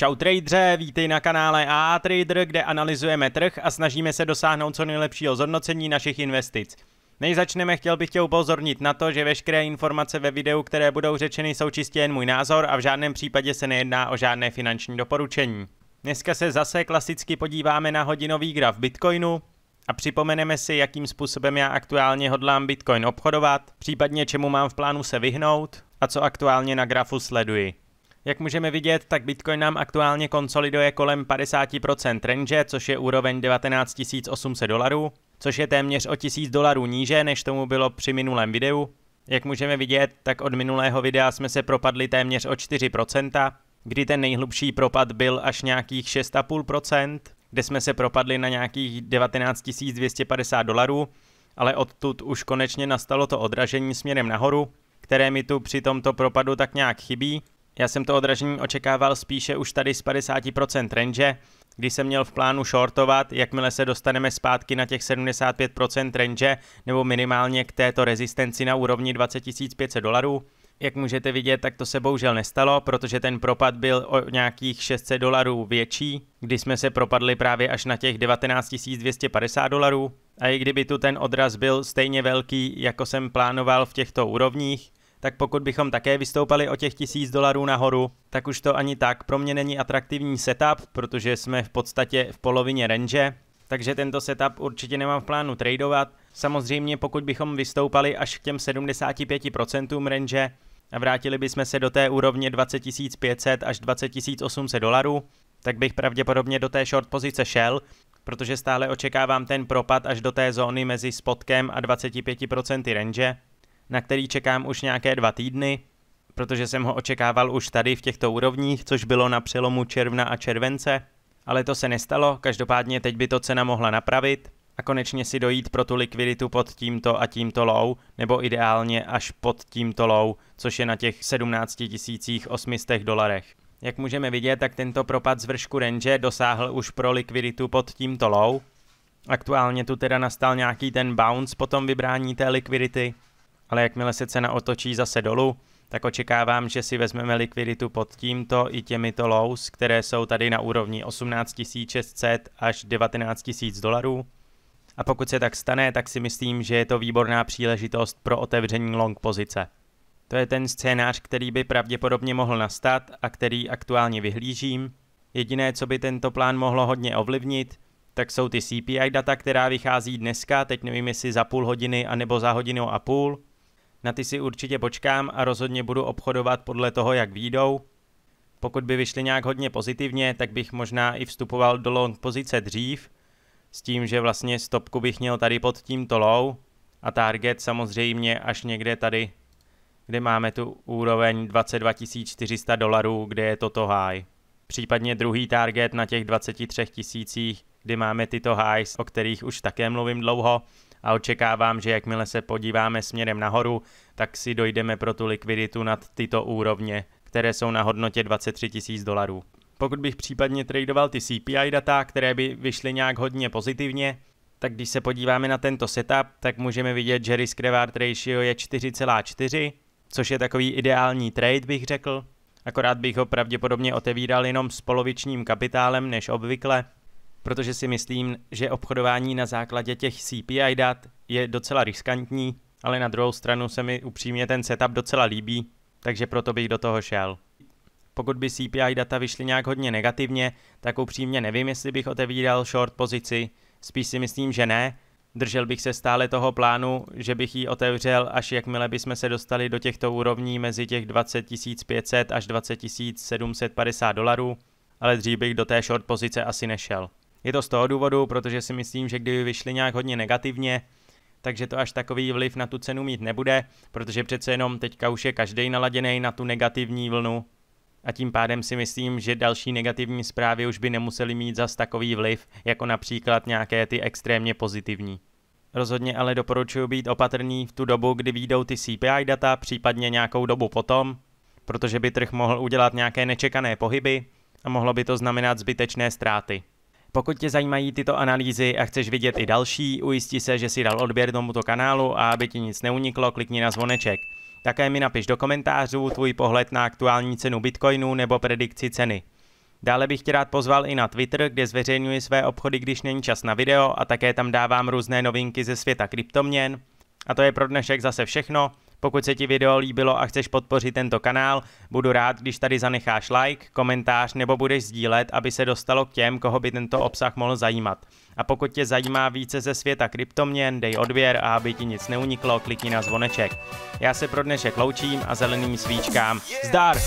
Čau tradere, vítej na kanále A Trader, kde analyzujeme trh a snažíme se dosáhnout co nejlepšího zhodnocení našich investic. Než začneme, chtěl bych tě upozornit na to, že veškeré informace ve videu, které budou řečeny, jsou čistě jen můj názor a v žádném případě se nejedná o žádné finanční doporučení. Dneska se zase klasicky podíváme na hodinový graf Bitcoinu a připomeneme si, jakým způsobem já aktuálně hodlám Bitcoin obchodovat, případně čemu mám v plánu se vyhnout a co aktuálně na grafu sleduji. Jak můžeme vidět, tak Bitcoin nám aktuálně konsoliduje kolem 50% range, což je úroveň 19 800 dolarů, což je téměř o 1000 dolarů níže, než tomu bylo při minulém videu. Jak můžeme vidět, tak od minulého videa jsme se propadli téměř o 4%, kdy ten nejhlubší propad byl až nějakých 6,5%, kde jsme se propadli na nějakých 19 250 dolarů, ale odtud už konečně nastalo to odražení směrem nahoru, které mi tu při tomto propadu tak nějak chybí, já jsem to odražení očekával spíše už tady z 50% range, když jsem měl v plánu shortovat, jakmile se dostaneme zpátky na těch 75% range nebo minimálně k této rezistenci na úrovni 20 500 dolarů. Jak můžete vidět, tak to se bohužel nestalo, protože ten propad byl o nějakých 600 dolarů větší, kdy jsme se propadli právě až na těch 19 250 dolarů. A i kdyby tu ten odraz byl stejně velký, jako jsem plánoval v těchto úrovních, tak pokud bychom také vystoupali o těch tisíc dolarů nahoru, tak už to ani tak pro mě není atraktivní setup, protože jsme v podstatě v polovině range, takže tento setup určitě nemám v plánu tradovat. Samozřejmě pokud bychom vystoupali až k těm 75% range a vrátili bychom se do té úrovně 500 až 800 dolarů, tak bych pravděpodobně do té short pozice šel, protože stále očekávám ten propad až do té zóny mezi spotkem a 25% range na který čekám už nějaké dva týdny, protože jsem ho očekával už tady v těchto úrovních, což bylo na přelomu června a července, ale to se nestalo, každopádně teď by to cena mohla napravit a konečně si dojít pro tu likviditu pod tímto a tímto low, nebo ideálně až pod tímto low, což je na těch 17 800 dolarech. Jak můžeme vidět, tak tento propad z vršku range dosáhl už pro likviditu pod tímto low. Aktuálně tu teda nastal nějaký ten bounce po tom vybrání té likvidity, ale jakmile se cena otočí zase dolů, tak očekávám, že si vezmeme likviditu pod tímto i těmito lows, které jsou tady na úrovni 18 600 až 19 000 dolarů. A pokud se tak stane, tak si myslím, že je to výborná příležitost pro otevření long pozice. To je ten scénář, který by pravděpodobně mohl nastat a který aktuálně vyhlížím. Jediné, co by tento plán mohlo hodně ovlivnit, tak jsou ty CPI data, která vychází dneska, teď nevím jestli za půl hodiny anebo za hodinu a půl. Na ty si určitě počkám a rozhodně budu obchodovat podle toho, jak výjdou. Pokud by vyšly nějak hodně pozitivně, tak bych možná i vstupoval do long pozice dřív, s tím, že vlastně stopku bych měl tady pod tímto low a target samozřejmě až někde tady, kde máme tu úroveň 22 400 dolarů, kde je toto high. Případně druhý target na těch 23 tisících, kdy máme tyto highs, o kterých už také mluvím dlouho, a očekávám, že jakmile se podíváme směrem nahoru, tak si dojdeme pro tu likviditu nad tyto úrovně, které jsou na hodnotě 23 000 dolarů. Pokud bych případně tradoval ty CPI data, které by vyšly nějak hodně pozitivně, tak když se podíváme na tento setup, tak můžeme vidět, že risk reward ratio je 4,4, což je takový ideální trade bych řekl. Akorát bych ho pravděpodobně otevíral jenom s polovičním kapitálem než obvykle, protože si myslím, že obchodování na základě těch CPI dat je docela riskantní, ale na druhou stranu se mi upřímně ten setup docela líbí, takže proto bych do toho šel. Pokud by CPI data vyšly nějak hodně negativně, tak upřímně nevím, jestli bych otevíral short pozici, spíš si myslím, že ne, Držel bych se stále toho plánu, že bych ji otevřel, až jakmile bychom se dostali do těchto úrovní mezi těch 20 500 až 20 750 dolarů, ale dřív bych do té short pozice asi nešel. Je to z toho důvodu, protože si myslím, že kdyby vyšly nějak hodně negativně, takže to až takový vliv na tu cenu mít nebude, protože přece jenom teďka už je každý naladěný na tu negativní vlnu a tím pádem si myslím, že další negativní zprávy už by nemusely mít zas takový vliv, jako například nějaké ty extrémně pozitivní. Rozhodně ale doporučuji být opatrný v tu dobu, kdy výjdou ty CPI data, případně nějakou dobu potom, protože by trh mohl udělat nějaké nečekané pohyby a mohlo by to znamenat zbytečné ztráty. Pokud tě zajímají tyto analýzy a chceš vidět i další, ujisti se, že si dal odběr tomuto kanálu a aby ti nic neuniklo, klikni na zvoneček. Také mi napiš do komentářů tvůj pohled na aktuální cenu Bitcoinu nebo predikci ceny. Dále bych tě rád pozval i na Twitter, kde zveřejňuji své obchody, když není čas na video a také tam dávám různé novinky ze světa kryptoměn, a to je pro dnešek zase všechno. Pokud se ti video líbilo a chceš podpořit tento kanál, budu rád, když tady zanecháš like, komentář nebo budeš sdílet, aby se dostalo k těm, koho by tento obsah mohl zajímat. A pokud tě zajímá více ze světa kryptoměn, dej odběr a aby ti nic neuniklo, klikni na zvoneček. Já se pro dnešek loučím a zeleným svíčkám. Zdar!